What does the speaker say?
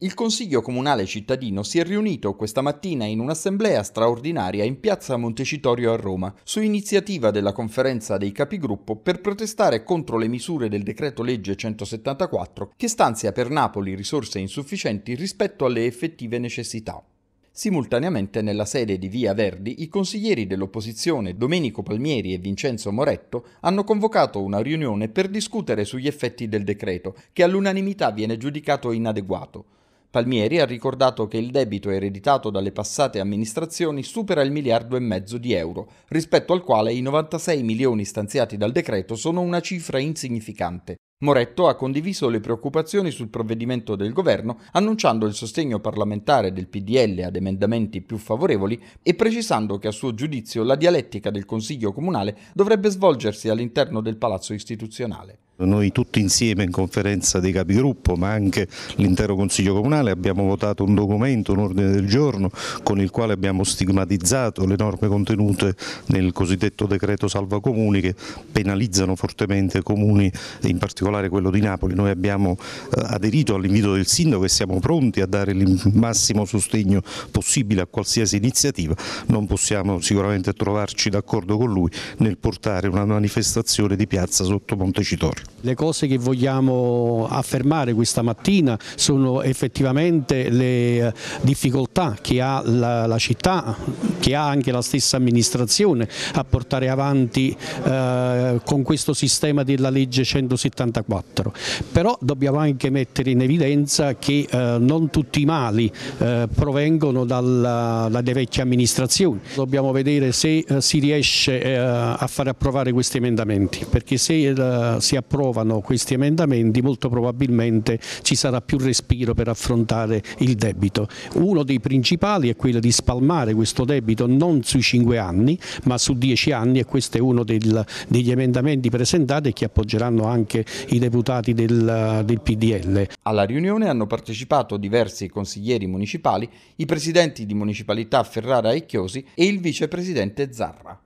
Il Consiglio Comunale Cittadino si è riunito questa mattina in un'assemblea straordinaria in piazza Montecitorio a Roma, su iniziativa della conferenza dei capigruppo per protestare contro le misure del decreto legge 174 che stanzia per Napoli risorse insufficienti rispetto alle effettive necessità. Simultaneamente nella sede di Via Verdi i consiglieri dell'opposizione Domenico Palmieri e Vincenzo Moretto hanno convocato una riunione per discutere sugli effetti del decreto, che all'unanimità viene giudicato inadeguato. Palmieri ha ricordato che il debito ereditato dalle passate amministrazioni supera il miliardo e mezzo di euro, rispetto al quale i 96 milioni stanziati dal decreto sono una cifra insignificante. Moretto ha condiviso le preoccupazioni sul provvedimento del governo, annunciando il sostegno parlamentare del PDL ad emendamenti più favorevoli e precisando che a suo giudizio la dialettica del Consiglio Comunale dovrebbe svolgersi all'interno del palazzo istituzionale. Noi tutti insieme in conferenza dei capigruppo ma anche l'intero Consiglio Comunale abbiamo votato un documento, un ordine del giorno con il quale abbiamo stigmatizzato le norme contenute nel cosiddetto decreto salva comuni che penalizzano fortemente comuni in particolare quello di Napoli. Noi abbiamo eh, aderito all'invito del Sindaco e siamo pronti a dare il massimo sostegno possibile a qualsiasi iniziativa, non possiamo sicuramente trovarci d'accordo con lui nel portare una manifestazione di piazza sotto Montecitorio. Le cose che vogliamo affermare questa mattina sono effettivamente le difficoltà che ha la, la città che ha anche la stessa amministrazione a portare avanti eh, con questo sistema della legge 174. Però dobbiamo anche mettere in evidenza che eh, non tutti i mali eh, provengono dalla, dalle vecchie amministrazioni. Dobbiamo vedere se eh, si riesce eh, a fare approvare questi emendamenti, perché se eh, si approvano questi emendamenti molto probabilmente ci sarà più respiro per affrontare il debito. Uno dei principali è quello di spalmare questo debito ambito non sui 5 anni ma su 10 anni e questo è uno del, degli emendamenti presentati che appoggeranno anche i deputati del, del PDL. Alla riunione hanno partecipato diversi consiglieri municipali, i presidenti di municipalità Ferrara e Chiosi e il vicepresidente Zarra.